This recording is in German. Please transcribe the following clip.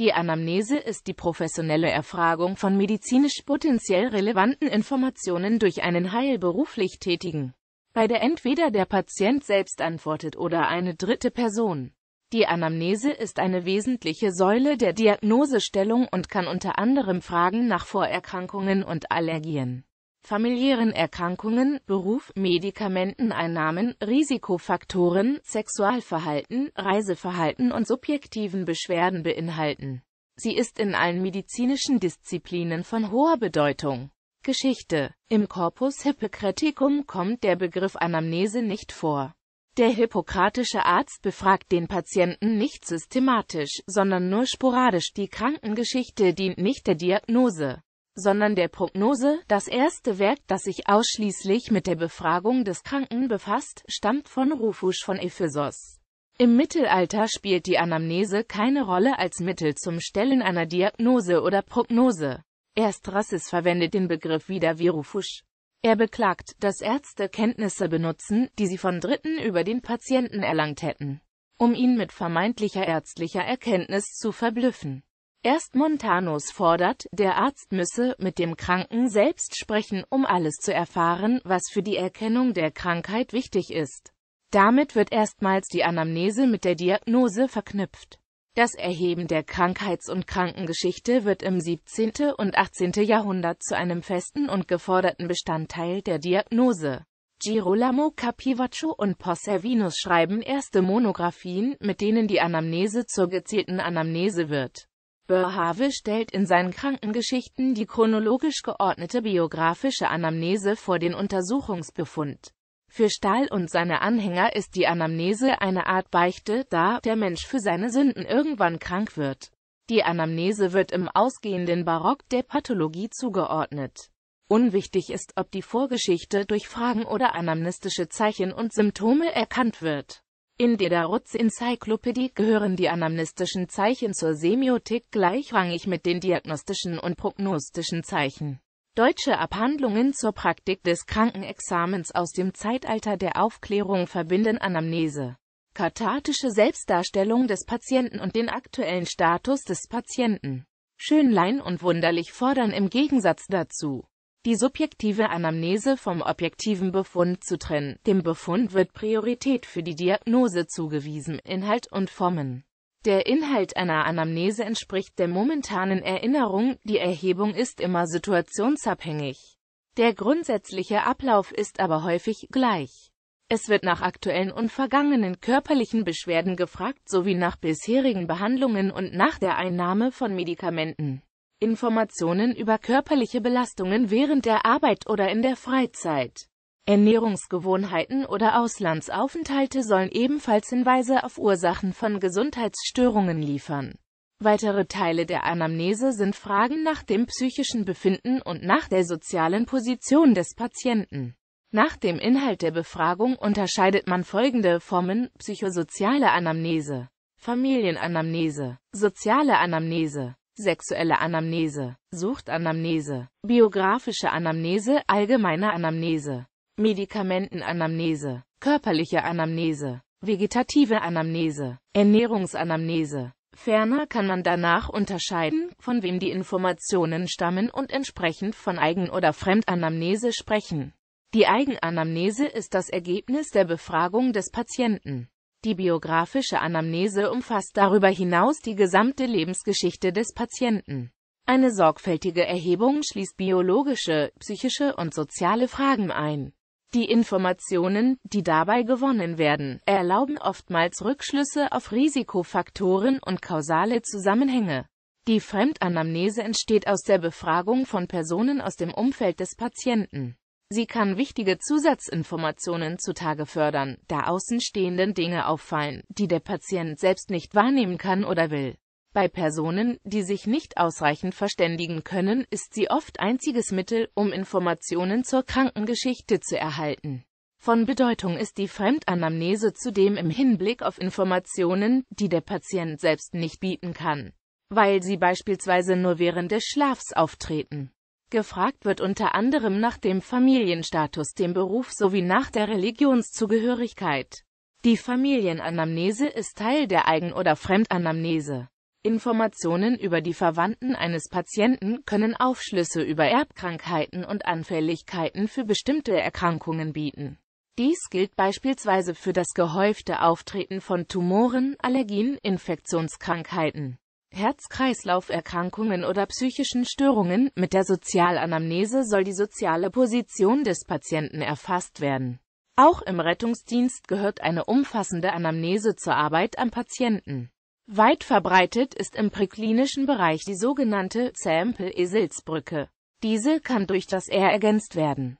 Die Anamnese ist die professionelle Erfragung von medizinisch potenziell relevanten Informationen durch einen heilberuflich Tätigen, bei der entweder der Patient selbst antwortet oder eine dritte Person. Die Anamnese ist eine wesentliche Säule der Diagnosestellung und kann unter anderem Fragen nach Vorerkrankungen und Allergien familiären Erkrankungen, Beruf, Medikamenteneinnahmen, Risikofaktoren, Sexualverhalten, Reiseverhalten und subjektiven Beschwerden beinhalten. Sie ist in allen medizinischen Disziplinen von hoher Bedeutung. Geschichte Im Corpus Hippocraticum kommt der Begriff Anamnese nicht vor. Der hippokratische Arzt befragt den Patienten nicht systematisch, sondern nur sporadisch. Die Krankengeschichte dient nicht der Diagnose sondern der Prognose. Das erste Werk, das sich ausschließlich mit der Befragung des Kranken befasst, stammt von Rufus von Ephesos. Im Mittelalter spielt die Anamnese keine Rolle als Mittel zum Stellen einer Diagnose oder Prognose. Erst Rassis verwendet den Begriff wieder wie Rufusch. Er beklagt, dass Ärzte Kenntnisse benutzen, die sie von Dritten über den Patienten erlangt hätten, um ihn mit vermeintlicher ärztlicher Erkenntnis zu verblüffen. Erst Montanus fordert, der Arzt müsse mit dem Kranken selbst sprechen, um alles zu erfahren, was für die Erkennung der Krankheit wichtig ist. Damit wird erstmals die Anamnese mit der Diagnose verknüpft. Das Erheben der Krankheits- und Krankengeschichte wird im 17. und 18. Jahrhundert zu einem festen und geforderten Bestandteil der Diagnose. Girolamo Capivaccio und Possevinus schreiben erste Monographien, mit denen die Anamnese zur gezielten Anamnese wird. Boerhaave stellt in seinen Krankengeschichten die chronologisch geordnete biografische Anamnese vor den Untersuchungsbefund. Für Stahl und seine Anhänger ist die Anamnese eine Art Beichte, da der Mensch für seine Sünden irgendwann krank wird. Die Anamnese wird im ausgehenden Barock der Pathologie zugeordnet. Unwichtig ist, ob die Vorgeschichte durch Fragen oder anamnestische Zeichen und Symptome erkannt wird. In der Darutz-Enzyklopädie gehören die anamnestischen Zeichen zur Semiotik gleichrangig mit den diagnostischen und prognostischen Zeichen. Deutsche Abhandlungen zur Praktik des Krankenexamens aus dem Zeitalter der Aufklärung verbinden Anamnese, kathartische Selbstdarstellung des Patienten und den aktuellen Status des Patienten. Schönlein und Wunderlich fordern im Gegensatz dazu die subjektive Anamnese vom objektiven Befund zu trennen. Dem Befund wird Priorität für die Diagnose zugewiesen, Inhalt und Formen. Der Inhalt einer Anamnese entspricht der momentanen Erinnerung, die Erhebung ist immer situationsabhängig. Der grundsätzliche Ablauf ist aber häufig gleich. Es wird nach aktuellen und vergangenen körperlichen Beschwerden gefragt sowie nach bisherigen Behandlungen und nach der Einnahme von Medikamenten. Informationen über körperliche Belastungen während der Arbeit oder in der Freizeit. Ernährungsgewohnheiten oder Auslandsaufenthalte sollen ebenfalls Hinweise auf Ursachen von Gesundheitsstörungen liefern. Weitere Teile der Anamnese sind Fragen nach dem psychischen Befinden und nach der sozialen Position des Patienten. Nach dem Inhalt der Befragung unterscheidet man folgende Formen psychosoziale Anamnese, Familienanamnese, soziale Anamnese, sexuelle Anamnese, Suchtanamnese, biografische Anamnese, allgemeine Anamnese, Medikamentenanamnese, körperliche Anamnese, vegetative Anamnese, Ernährungsanamnese. Ferner kann man danach unterscheiden, von wem die Informationen stammen und entsprechend von Eigen- oder Fremdanamnese sprechen. Die Eigenanamnese ist das Ergebnis der Befragung des Patienten. Die biografische Anamnese umfasst darüber hinaus die gesamte Lebensgeschichte des Patienten. Eine sorgfältige Erhebung schließt biologische, psychische und soziale Fragen ein. Die Informationen, die dabei gewonnen werden, erlauben oftmals Rückschlüsse auf Risikofaktoren und kausale Zusammenhänge. Die Fremdanamnese entsteht aus der Befragung von Personen aus dem Umfeld des Patienten. Sie kann wichtige Zusatzinformationen zutage fördern, da außenstehenden Dinge auffallen, die der Patient selbst nicht wahrnehmen kann oder will. Bei Personen, die sich nicht ausreichend verständigen können, ist sie oft einziges Mittel, um Informationen zur Krankengeschichte zu erhalten. Von Bedeutung ist die Fremdanamnese zudem im Hinblick auf Informationen, die der Patient selbst nicht bieten kann, weil sie beispielsweise nur während des Schlafs auftreten. Gefragt wird unter anderem nach dem Familienstatus, dem Beruf sowie nach der Religionszugehörigkeit. Die Familienanamnese ist Teil der Eigen- oder Fremdanamnese. Informationen über die Verwandten eines Patienten können Aufschlüsse über Erbkrankheiten und Anfälligkeiten für bestimmte Erkrankungen bieten. Dies gilt beispielsweise für das gehäufte Auftreten von Tumoren, Allergien, Infektionskrankheiten. Herz-Kreislauf-Erkrankungen oder psychischen Störungen. Mit der Sozialanamnese soll die soziale Position des Patienten erfasst werden. Auch im Rettungsdienst gehört eine umfassende Anamnese zur Arbeit am Patienten. Weit verbreitet ist im präklinischen Bereich die sogenannte Sample-Eselsbrücke. Diese kann durch das R ergänzt werden.